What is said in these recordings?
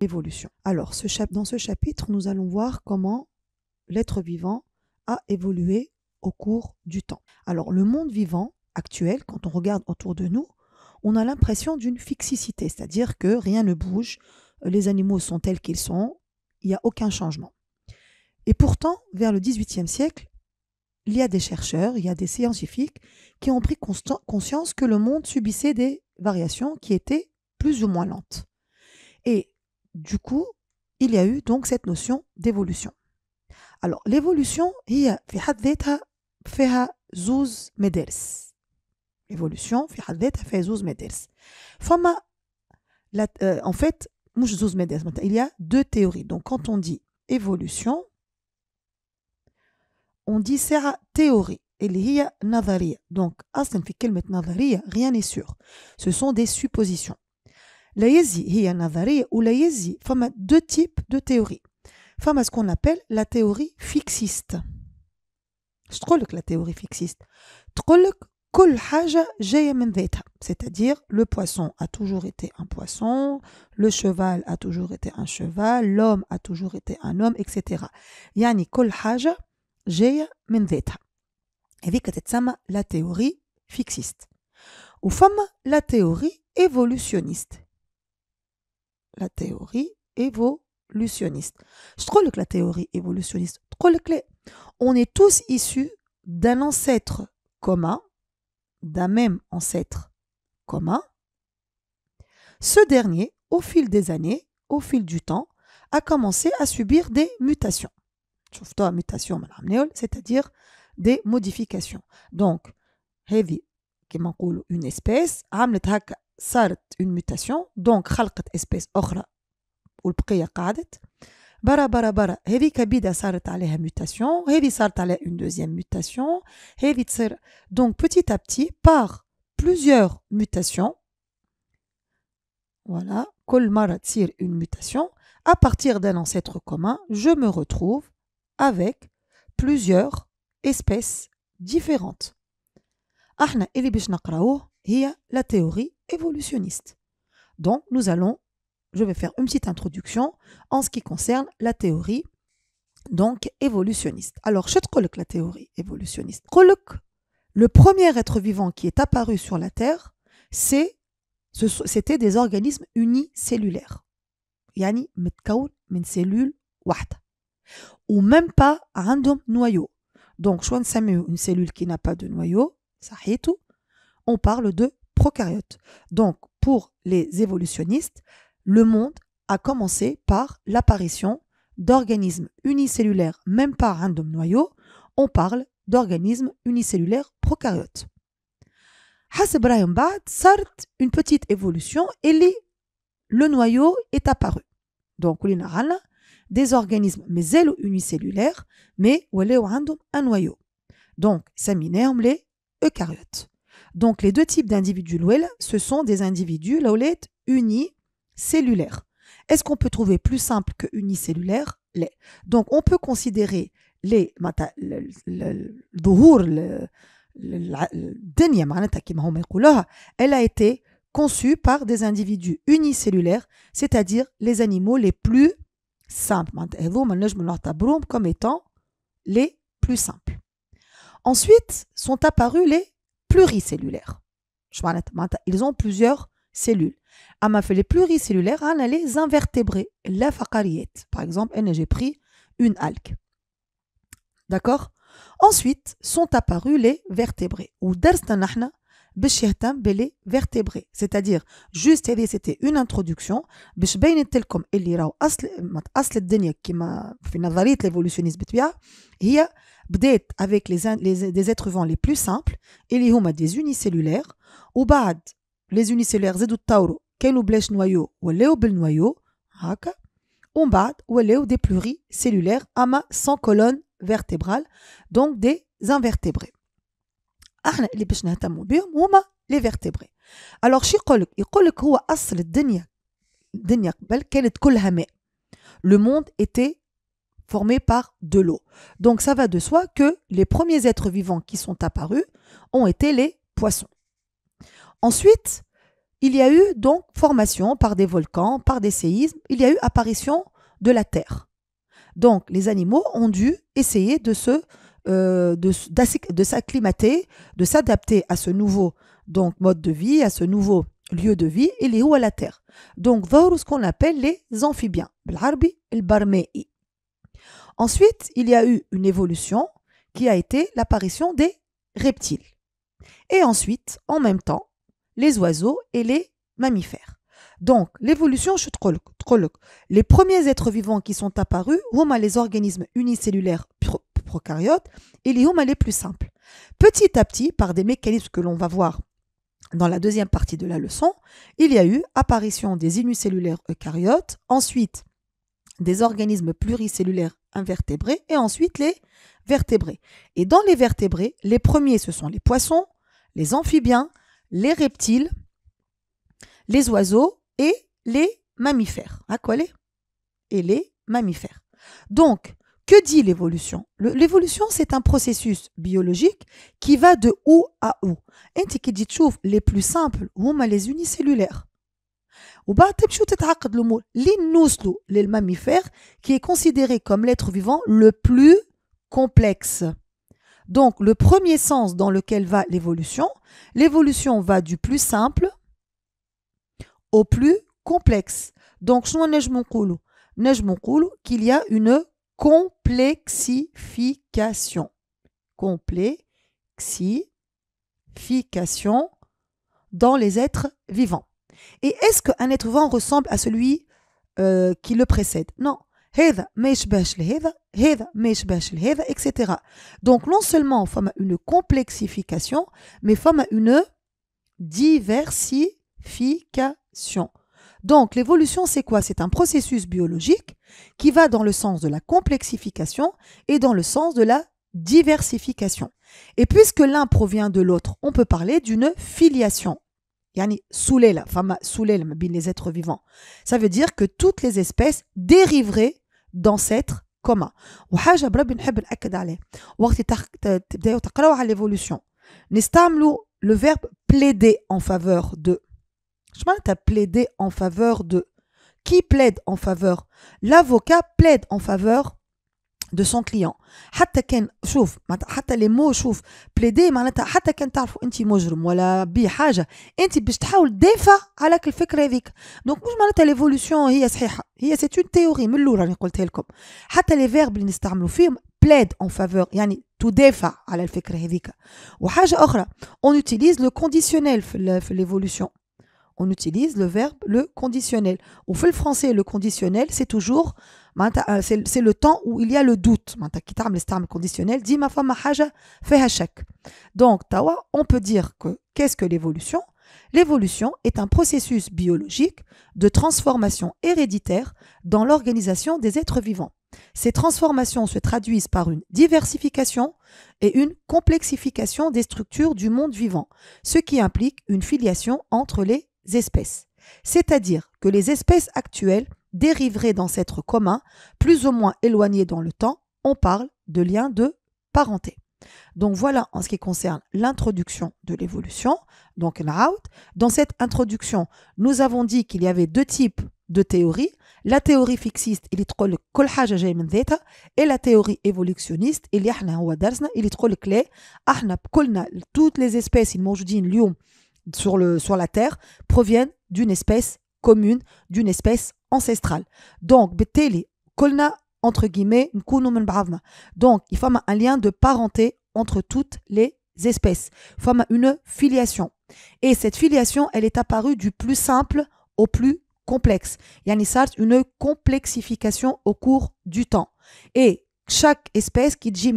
évolution. Alors, dans ce chapitre, nous allons voir comment l'être vivant a évolué au cours du temps. Alors, le monde vivant actuel, quand on regarde autour de nous, on a l'impression d'une fixicité, c'est-à-dire que rien ne bouge, les animaux sont tels qu'ils sont, il n'y a aucun changement. Et pourtant, vers le 18e siècle, il y a des chercheurs, il y a des scientifiques qui ont pris conscience que le monde subissait des variations qui étaient plus ou moins lentes. Et du coup, il y a eu donc cette notion d'évolution. Alors, l'évolution, a, في حد ذاتها فيها زوز مدارس. L'évolution, في حد ذاتها فيها زوز مدارس. فما la, Meders. Euh, en fait, il y a deux théories. Donc, quand on dit évolution, on dit c'est théorie. Donc, rien n'est sûr. Ce sont des suppositions. La hiya ou la y a deux types de théories. a ce qu'on appelle la théorie fixiste. Je la théorie fixiste. C'est-à-dire, le poisson a toujours été un poisson, le cheval a toujours été un cheval, l'homme a toujours été un homme, etc. Yani, Et vi la théorie fixiste. Ou femme la théorie évolutionniste la théorie évolutionniste. Je que la théorie évolutionniste. clé. On est tous issus d'un ancêtre commun, d'un même ancêtre commun. Ce dernier, au fil des années, au fil du temps, a commencé à subir des mutations. Sauf-toi, mutation, c'est-à-dire des modifications. Donc, heavy, qui une espèce, une mutation donc créé espèce autre et le بقيه قاعده bara bara bara hadi kabida صارت عليها mutation hadi صارت une deuxième mutation hadi تصير donc petit à petit par plusieurs mutations voilà colmar مره une mutation à partir d'un ancêtre commun je me retrouve avec plusieurs espèces différentes ahna la théorie évolutionniste, Donc, nous allons, je vais faire une petite introduction en ce qui concerne la théorie donc évolutionniste. Alors, je te la théorie évolutionniste. le premier être vivant qui est apparu sur la Terre, c'est c'était des organismes unicellulaires. Yani متكون من cellule واحدة. Ou même pas random noyau. Donc, je une cellule qui n'a pas de noyau, ça on parle de donc, pour les évolutionnistes, le monde a commencé par l'apparition d'organismes unicellulaires, même pas random noyau, on parle d'organismes unicellulaires prokaryotes. Hassebrahim Bad, sort une petite évolution, et le noyau est apparu. Donc, des organismes, mais unicellulaires, mais un noyau. Donc, ça les eucaryotes. Donc les deux types d'individus ce sont des individus unis unicellulaires. Est-ce qu'on peut trouver plus simple que unicellulaire Les. Donc on peut considérer e, les elle a été conçue par des individus unicellulaires, c'est-à-dire les animaux les plus simples. Eh, comme étant les plus simples. Ensuite sont apparus les pluricellulaires. Ils ont plusieurs cellules. Ama les pluricellulaires, on hein, les invertébrés, la Par exemple, j'ai pris une algue. D'accord Ensuite sont apparus les vertébrés. Ou bichétem belé vertébrés, c'est-à-dire juste et c'était une introduction. Bich bain était comme il y a ou asle mat asle dernier qui m'a finalisé l'évolutionnisme. Tu y a il y a avec les des êtres vivants les plus simples, il y a des unicellulaires. Au bas les unicellulaires éduitauro, qu'elles oublèch noyau ou leobel noyau, on bas ou leobel des pluricellulaires ama sans colonne vertébrale, donc des invertébrés. احنا le monde était formé par de l'eau. Donc ça va de soi que les premiers êtres vivants qui sont apparus ont été les poissons. Ensuite, il y a eu donc formation par des volcans, par des séismes, il y a eu apparition de la Terre. Donc les animaux ont dû essayer de se euh, de, s'acclimater, de s'adapter à ce nouveau donc, mode de vie, à ce nouveau lieu de vie, et les hauts à la terre. Donc, voir ce qu'on appelle les amphibiens, l'arbi et Ensuite, il y a eu une évolution qui a été l'apparition des reptiles. Et ensuite, en même temps, les oiseaux et les mammifères. Donc, l'évolution, je les premiers êtres vivants qui sont apparus, on les organismes unicellulaires prokaryotes, et l'IOM, elle est plus simple. Petit à petit, par des mécanismes que l'on va voir dans la deuxième partie de la leçon, il y a eu apparition des unicellulaires eucaryotes, ensuite des organismes pluricellulaires invertébrés et ensuite les vertébrés. Et dans les vertébrés, les premiers, ce sont les poissons, les amphibiens, les reptiles, les oiseaux et les mammifères. À quoi les Et les mammifères. Donc, que dit l'évolution L'évolution, c'est un processus biologique qui va de où à où. les plus simples, les unicellulaires. Les mammifères, qui est considéré comme l'être vivant le plus complexe. Donc le premier sens dans lequel va l'évolution, l'évolution va du plus simple au plus complexe. Donc je نجم نجم qu'il y a une complexification. Complexification dans les êtres vivants. Et est-ce qu'un être vivant ressemble à celui euh, qui le précède Non. etc. Donc non seulement forme une complexification, mais forme une diversification. Donc l'évolution, c'est quoi C'est un processus biologique qui va dans le sens de la complexification et dans le sens de la diversification. Et puisque l'un provient de l'autre, on peut parler d'une filiation. Yani soulel, les êtres vivants. Ça veut dire que toutes les espèces dériveraient d'ancêtres communs. وحاجه le verbe plaider en faveur de je m'en à plaidé en faveur de. Qui plaide en faveur L'avocat plaide en faveur de son client. حتى chouf, شوف حتى لي مو شوف بليدي معناتها حتى كان تعرفوا انت مجرم ولا je انت باش تحاول تدافع على الفكره هذيك دونك مش معناتها ليفولوسيون هي صحيحه هي اون من الاول راني لكم l'évolution on utilise le verbe le conditionnel. Au fait, le français, le conditionnel, c'est toujours euh, c'est le temps où il y a le doute. Donc, tawa, on peut dire que qu'est-ce que l'évolution L'évolution est un processus biologique de transformation héréditaire dans l'organisation des êtres vivants. Ces transformations se traduisent par une diversification et une complexification des structures du monde vivant, ce qui implique une filiation entre les espèces. C'est-à-dire que les espèces actuelles dériveraient d'ancêtres communs, plus ou moins éloignés dans le temps, on parle de lien de parenté. Donc voilà en ce qui concerne l'introduction de l'évolution, donc out. Dans cette introduction, nous avons dit qu'il y avait deux types de théories, la théorie fixiste il est le kolhaj et la théorie évolutionniste il y a احنا a درسنا اللي تقول le les ahna kolna toutes les espèces الموجودين اليوم sur, la Terre proviennent d'une espèce commune, d'une espèce ancestrale. Donc, Beteli, Kolna, entre guillemets, Donc, il faut un lien de parenté entre toutes les espèces. Il une filiation. Et cette filiation, elle est apparue du plus simple au plus complexe. y a une complexification au cours du temps. Et chaque espèce qui dit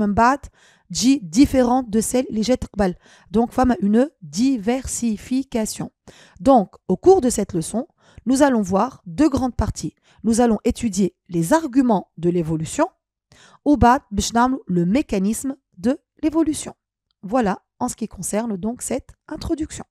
différente de celle les balles, Donc, femme une diversification. Donc, au cours de cette leçon, nous allons voir deux grandes parties. Nous allons étudier les arguments de l'évolution ou le mécanisme de l'évolution. Voilà en ce qui concerne donc cette introduction.